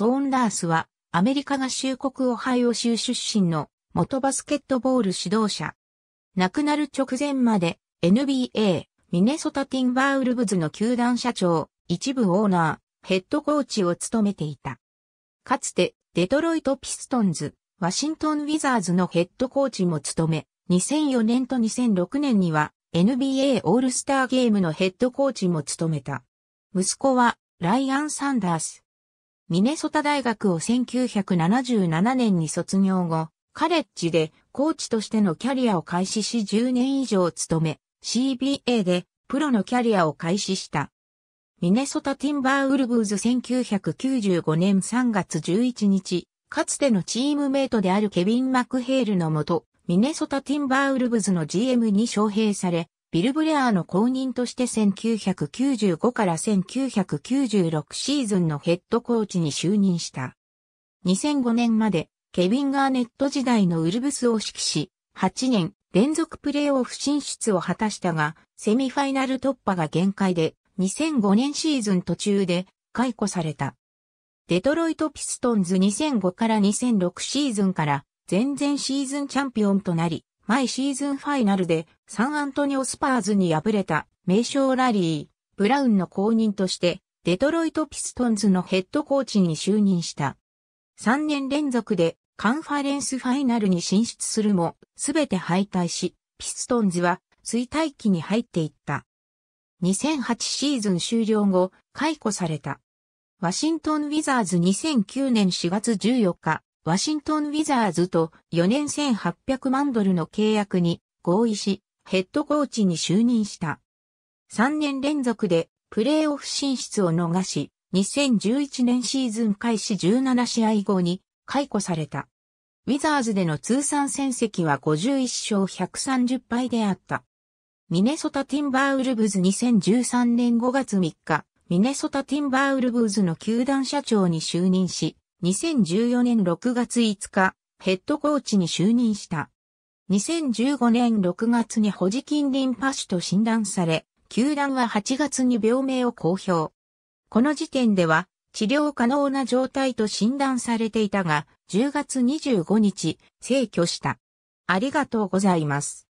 ソーンダースは、アメリカ合衆国オハイオ州出身の元バスケットボール指導者。亡くなる直前まで NBA、ミネソタティンバーウルブズの球団社長、一部オーナー、ヘッドコーチを務めていた。かつて、デトロイト・ピストンズ、ワシントン・ウィザーズのヘッドコーチも務め、2004年と2006年には NBA オールスターゲームのヘッドコーチも務めた。息子はライアン・サンダース、ミネソタ大学を1977年に卒業後、カレッジでコーチとしてのキャリアを開始し10年以上務め、CBA でプロのキャリアを開始した。ミネソタティンバーウルブーズ1995年3月11日、かつてのチームメイトであるケビン・マクヘールのもと、ミネソタティンバーウルブズの GM に招聘され、ビル・ブレアーの後任として1995から1996シーズンのヘッドコーチに就任した。2005年までケビン・ガーネット時代のウルブスを指揮し、8年連続プレーオフ進出を果たしたが、セミファイナル突破が限界で、2005年シーズン途中で解雇された。デトロイト・ピストンズ2005から2006シーズンから全然シーズンチャンピオンとなり、毎シーズンファイナルでサンアントニオスパーズに敗れた名称ラリー、ブラウンの後任としてデトロイトピストンズのヘッドコーチに就任した。3年連続でカンファレンスファイナルに進出するも、すべて敗退し、ピストンズは衰退期に入っていった。2008シーズン終了後、解雇された。ワシントン・ウィザーズ2009年4月14日、ワシントン・ウィザーズと4年1800万ドルの契約に合意し、ヘッドコーチに就任した。3年連続でプレーオフ進出を逃し、2011年シーズン開始17試合後に解雇された。ウィザーズでの通算戦績は51勝130敗であった。ミネソタ・ティンバーウルブズ2013年5月3日、ミネソタ・ティンバーウルブズの球団社長に就任し、2014年6月5日、ヘッドコーチに就任した。2015年6月にホジキンリンパ腫と診断され、球団は8月に病名を公表。この時点では治療可能な状態と診断されていたが、10月25日、逝去した。ありがとうございます。